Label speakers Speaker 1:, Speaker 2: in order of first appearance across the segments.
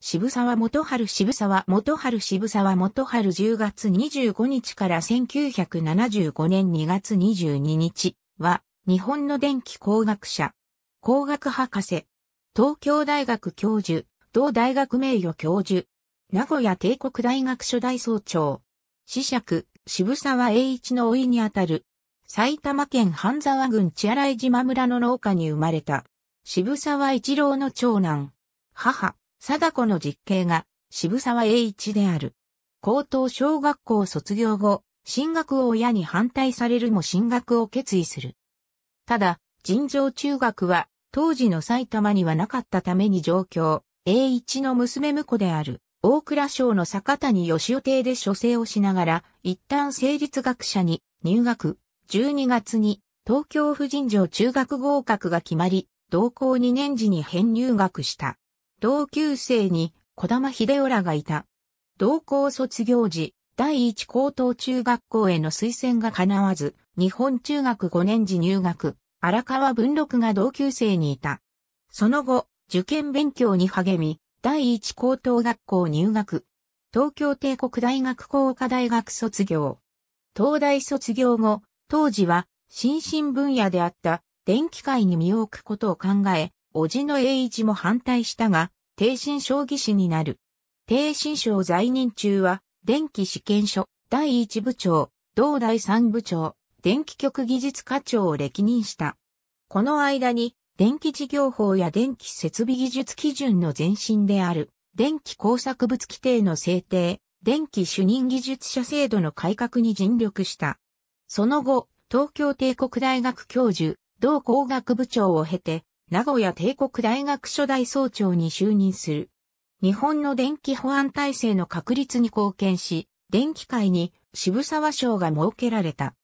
Speaker 1: 渋沢元春渋沢元春渋沢元春10月25日から1975年2月22日は日本の電気工学者、工学博士、東京大学教授、同大学名誉教授、名古屋帝国大学初代総長、子尺渋沢栄一のいにあたる、埼玉県半沢郡千洗島村の農家に生まれた、渋沢一郎の長男、母、貞子の実刑が渋沢栄一である。高等小学校卒業後、進学を親に反対されるも進学を決意する。ただ、尋常中学は当時の埼玉にはなかったために上京、栄一の娘婿である大倉省の坂谷義夫邸で書生をしながら、一旦成立学者に入学、12月に東京婦人城中学合格が決まり、同校2年時に編入学した。同級生に児玉秀夫らがいた。同校卒業時、第一高等中学校への推薦が叶わず、日本中学5年時入学、荒川文禄が同級生にいた。その後、受験勉強に励み、第一高等学校入学。東京帝国大学工科大学卒業。東大卒業後、当時は、新進分野であった電気界に身を置くことを考え、叔父の栄一も反対したが、低身将棋士になる。低身将在任中は、電気試験所、第一部長、同第三部長、電気局技術課長を歴任した。この間に、電気事業法や電気設備技術基準の前身である、電気工作物規定の制定、電気主任技術者制度の改革に尽力した。その後、東京帝国大学教授、同工学部長を経て、名古屋帝国大学初代総長に就任する。日本の電気保安体制の確立に貢献し、電気界に渋沢賞が設けられた。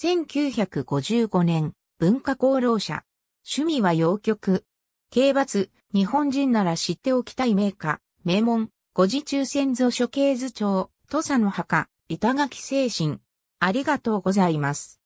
Speaker 1: 1955年、文化功労者。趣味は洋曲。刑罰、日本人なら知っておきたい名家、名門、五次中先祖処刑図帳、土佐の墓、板垣精神。ありがとうございます。